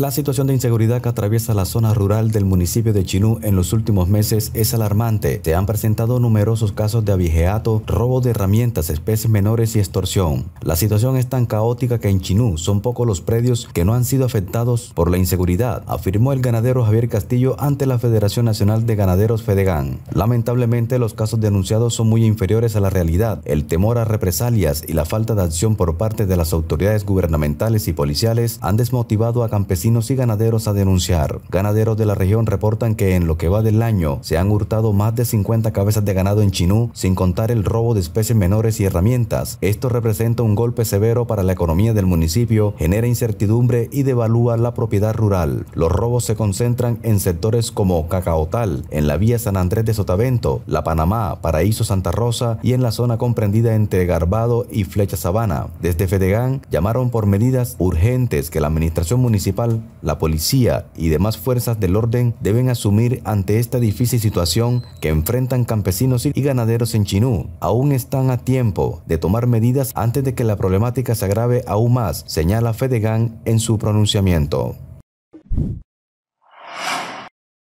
La situación de inseguridad que atraviesa la zona rural del municipio de Chinú en los últimos meses es alarmante. Se han presentado numerosos casos de abigeato, robo de herramientas, especies menores y extorsión. La situación es tan caótica que en Chinú son pocos los predios que no han sido afectados por la inseguridad, afirmó el ganadero Javier Castillo ante la Federación Nacional de Ganaderos Fedegan. Lamentablemente los casos denunciados son muy inferiores a la realidad. El temor a represalias y la falta de acción por parte de las autoridades gubernamentales y policiales han desmotivado a campesinos y ganaderos a denunciar. Ganaderos de la región reportan que en lo que va del año se han hurtado más de 50 cabezas de ganado en Chinú, sin contar el robo de especies menores y herramientas. Esto representa un golpe severo para la economía del municipio, genera incertidumbre y devalúa la propiedad rural. Los robos se concentran en sectores como Cacaotal, en la vía San Andrés de Sotavento, La Panamá, Paraíso Santa Rosa y en la zona comprendida entre Garbado y Flecha Sabana. Desde fedegán llamaron por medidas urgentes que la administración municipal la policía y demás fuerzas del orden deben asumir ante esta difícil situación que enfrentan campesinos y ganaderos en Chinú. Aún están a tiempo de tomar medidas antes de que la problemática se agrave aún más, señala Fedegan en su pronunciamiento.